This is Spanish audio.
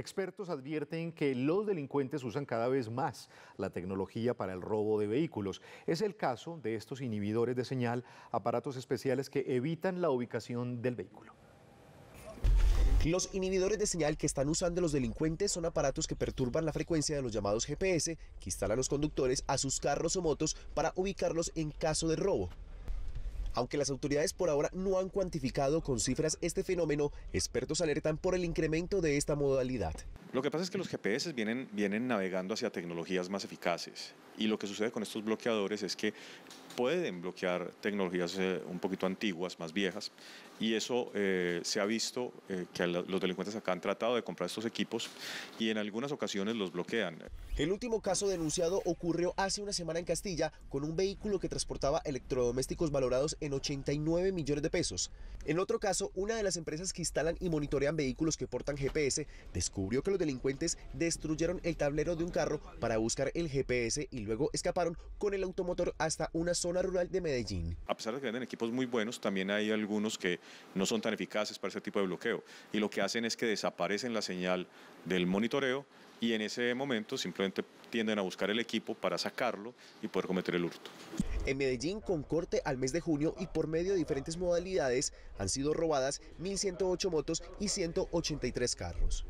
Expertos advierten que los delincuentes usan cada vez más la tecnología para el robo de vehículos. Es el caso de estos inhibidores de señal, aparatos especiales que evitan la ubicación del vehículo. Los inhibidores de señal que están usando los delincuentes son aparatos que perturban la frecuencia de los llamados GPS que instalan los conductores a sus carros o motos para ubicarlos en caso de robo. Aunque las autoridades por ahora no han cuantificado con cifras este fenómeno, expertos alertan por el incremento de esta modalidad. Lo que pasa es que los GPS vienen, vienen navegando hacia tecnologías más eficaces y lo que sucede con estos bloqueadores es que pueden bloquear tecnologías eh, un poquito antiguas, más viejas, y eso eh, se ha visto eh, que los delincuentes acá han tratado de comprar estos equipos y en algunas ocasiones los bloquean. El último caso denunciado ocurrió hace una semana en Castilla con un vehículo que transportaba electrodomésticos valorados en 89 millones de pesos. En otro caso, una de las empresas que instalan y monitorean vehículos que portan GPS descubrió que los delincuentes destruyeron el tablero de un carro para buscar el GPS y luego escaparon con el automotor hasta una zona rural de Medellín. A pesar de que venden equipos muy buenos, también hay algunos que no son tan eficaces para ese tipo de bloqueo y lo que hacen es que desaparecen la señal del monitoreo y en ese momento simplemente tienden a buscar el equipo para sacarlo y poder cometer el hurto. En Medellín, con corte al mes de junio y por medio de diferentes modalidades, han sido robadas 1.108 motos y 183 carros.